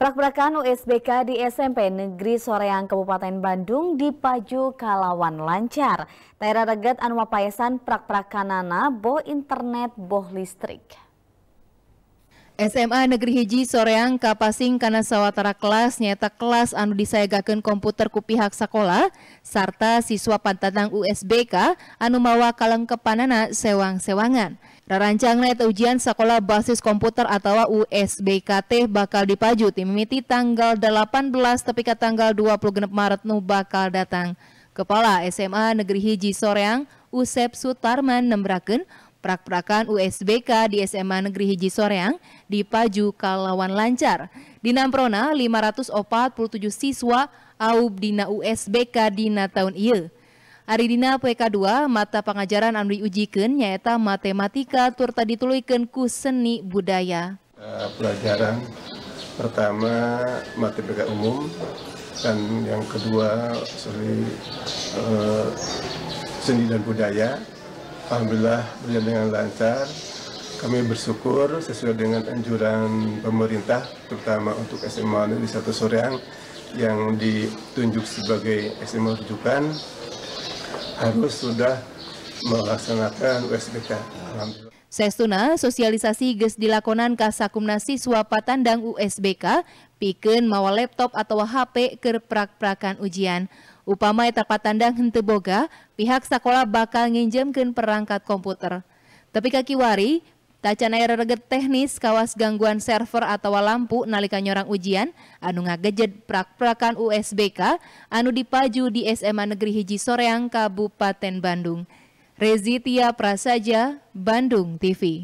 Prak-prakan USBK di SMP Negeri Soreang Kabupaten Bandung dipaju kalawan lancar. Daerah Reget Anu prak-prakanana boh internet boh listrik. SMA negeri hiji soreang kapasing karena Sawatara kelas nyata kelas anu disayagakan komputer ku pihak sekolah serta siswa pantatang USBK anu mawa kaleng kepanana sewang-sewangan rancangnya itu ujian sekolah basis komputer atau USBKT bakal dipaju timiti tanggal 18 tapi ke tanggal 26 Maret nu bakal datang Kepala SMA Negeri Hiji Soreang Usep Sutarman nembraken Prak-prakan USBK di SMA Negeri Hiji Soreang di Paju Kalawan lancar. Di Namprona 547 siswa aub dina USBK dina tahun ieu. Hari dina PK2 mata pengajaran Amri anu Ujikan, nyata matematika turta dituluykeun ku seni budaya. Uh, pelajaran pertama matematika umum dan yang kedua eh, seni dan budaya Alhamdulillah berjalan dengan lancar. Kami bersyukur sesuai dengan anjuran pemerintah, terutama untuk SMA Negeri Satu Soreang yang ditunjuk sebagai SMA rujukan harus sudah melaksanakan USBK. Sesuna Sestuna, sosialisasi ges dilakonan kasakumna siswa patandang USBK, piken mawa laptop atau HP ke prak-prakan ujian. Upama eta patandang henteu boga, pihak sekolah bakal nginjemkeun perangkat komputer. Tapi kakiwari, tacana reget teknis kawas gangguan server atau lampu nalika nyorang ujian, anu ngagejed prak-prakan USBK, anu dipaju di SMA Negeri Hiji Soreang Kabupaten Bandung. Rezitia Prasaja, Bandung TV.